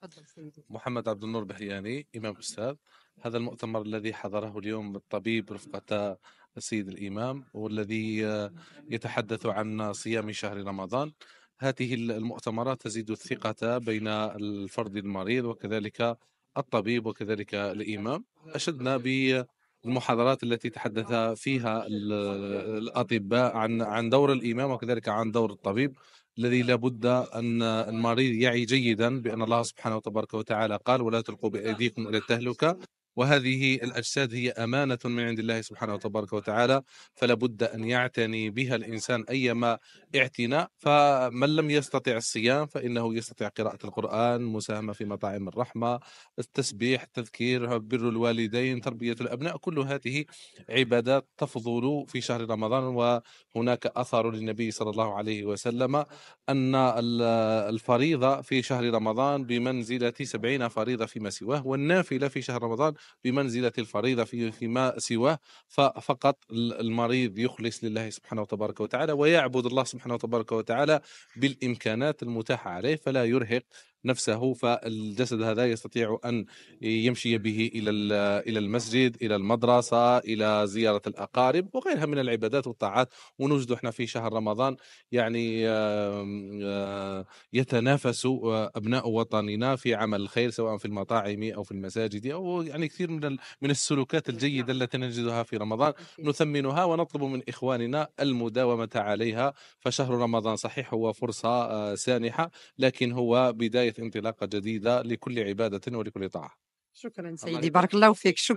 تفضل سيدي محمد عبد النور بهياني إمام أستاذ هذا المؤتمر الذي حضره اليوم الطبيب رفقة السيد الإمام والذي يتحدث عن صيام شهر رمضان هذه المؤتمرات تزيد الثقة بين الفرد المريض وكذلك الطبيب وكذلك الإمام أشدنا بالمحاضرات التي تحدث فيها الأطباء عن عن دور الإمام وكذلك عن دور الطبيب الذي لابد ان المريض يعي جيدا بان الله سبحانه وتبارك وتعالى قال ولا تلقوا بايديكم الى التهلكه وهذه الاجساد هي امانه من عند الله سبحانه وتبارك وتعالى فلا بد ان يعتني بها الانسان ايما اعتناء فمن لم يستطع الصيام فإنه يستطيع قراءة القرآن مساهمة في مطاعم الرحمة التسبيح التذكير بر الوالدين تربية الأبناء كل هذه عبادات تفضل في شهر رمضان وهناك أثر للنبي صلى الله عليه وسلم أن الفريضة في شهر رمضان بمنزلة سبعين فريضة فيما سواه والنافلة في شهر رمضان بمنزلة الفريضة فيما سواه ففقط المريض يخلص لله سبحانه وتبارك وتعالى ويعبد الله سبحانه سبحانه وتعالى بالامكانات المتاحه عليه فلا يرهق نفسه فالجسد هذا يستطيع ان يمشي به الى الى المسجد الى المدرسه الى زياره الاقارب وغيرها من العبادات والطاعات ونوجد احنا في شهر رمضان يعني آه، يتنافس آه، ابناء وطننا في عمل الخير سواء في المطاعم او في المساجد او يعني كثير من من السلوكات الجيده نعم. التي نجدها في رمضان نثمنها ونطلب من اخواننا المداومه عليها فشهر رمضان صحيح هو فرصه آه، سانحه لكن هو بدايه بداية انطلاقة جديدة لكل عبادة ولكل طاعة شكرا سيدي بارك الله فيك شكرا